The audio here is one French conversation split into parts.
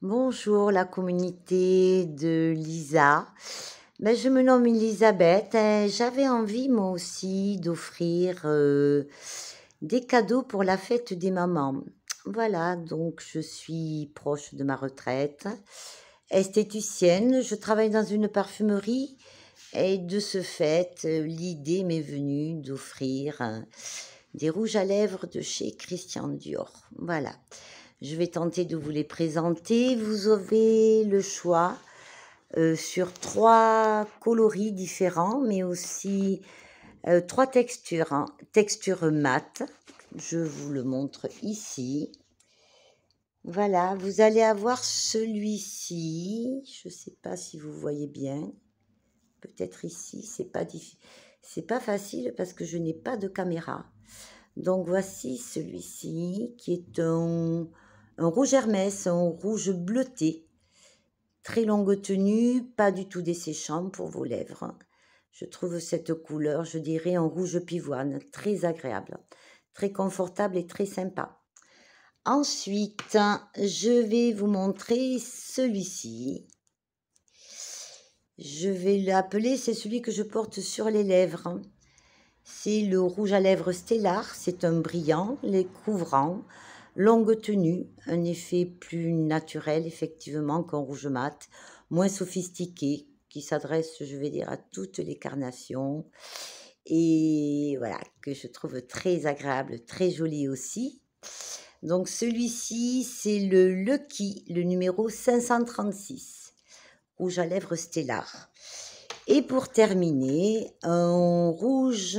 Bonjour la communauté de Lisa. Ben, je me nomme Elisabeth. J'avais envie moi aussi d'offrir euh, des cadeaux pour la fête des mamans. Voilà, donc je suis proche de ma retraite, esthéticienne. Je travaille dans une parfumerie et de ce fait, l'idée m'est venue d'offrir euh, des rouges à lèvres de chez Christian Dior. Voilà. Je vais tenter de vous les présenter. Vous avez le choix euh, sur trois coloris différents, mais aussi euh, trois textures. Hein. Texture mate, je vous le montre ici. Voilà, vous allez avoir celui-ci. Je ne sais pas si vous voyez bien. Peut-être ici, c'est pas c'est pas facile parce que je n'ai pas de caméra. Donc voici celui-ci qui est un un rouge Hermès, un rouge bleuté. Très longue tenue, pas du tout desséchant pour vos lèvres. Je trouve cette couleur, je dirais, en rouge pivoine, très agréable, très confortable et très sympa. Ensuite, je vais vous montrer celui-ci. Je vais l'appeler, c'est celui que je porte sur les lèvres. C'est le rouge à lèvres stellar, c'est un brillant, les couvrants. Longue tenue, un effet plus naturel effectivement qu'en rouge mat, moins sophistiqué, qui s'adresse, je vais dire, à toutes les carnations. Et voilà, que je trouve très agréable, très joli aussi. Donc celui-ci, c'est le Lucky, le numéro 536, rouge à lèvres stellar. Et pour terminer, un rouge,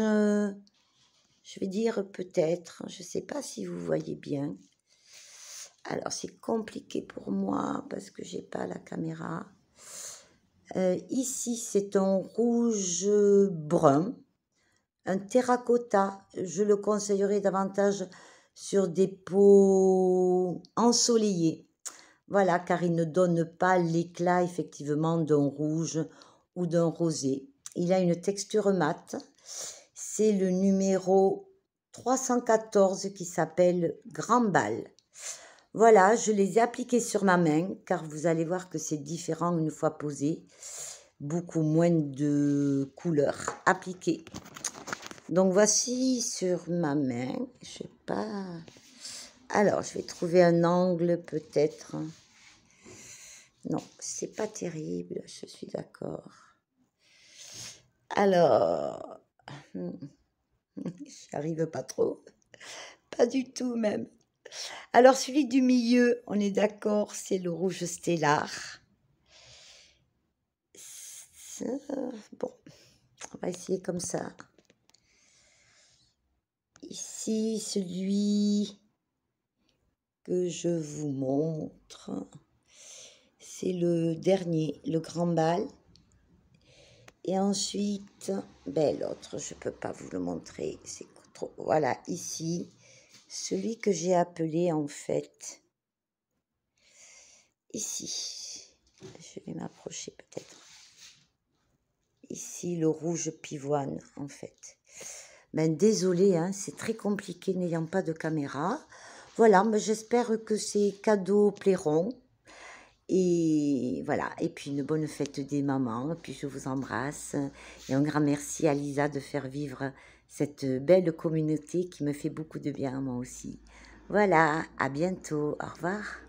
je vais dire peut-être, je ne sais pas si vous voyez bien, alors c'est compliqué pour moi parce que j'ai pas la caméra. Euh, ici c'est un rouge brun, un terracotta. Je le conseillerais davantage sur des peaux ensoleillées. Voilà, car il ne donne pas l'éclat effectivement d'un rouge ou d'un rosé. Il a une texture mate. C'est le numéro 314 qui s'appelle Grand Bal. Voilà, je les ai appliqués sur ma main, car vous allez voir que c'est différent une fois posé. Beaucoup moins de couleurs appliquées. Donc voici sur ma main, je sais pas. Alors, je vais trouver un angle peut-être. Non, c'est pas terrible, je suis d'accord. Alors, hmm, j'arrive pas trop. Pas du tout même. Alors celui du milieu, on est d'accord, c'est le rouge stellar. Bon, on va essayer comme ça. Ici, celui que je vous montre, c'est le dernier, le grand bal. Et ensuite, ben, l'autre, je ne peux pas vous le montrer, c'est trop... Voilà, ici, celui que j'ai appelé en fait ici. Je vais m'approcher peut-être. Ici, le rouge pivoine en fait. Ben, désolé, hein, c'est très compliqué n'ayant pas de caméra. Voilà, mais j'espère que ces cadeaux plairont. Et voilà, et puis une bonne fête des mamans, puis je vous embrasse, et un grand merci à Lisa de faire vivre cette belle communauté qui me fait beaucoup de bien à moi aussi. Voilà, à bientôt, au revoir.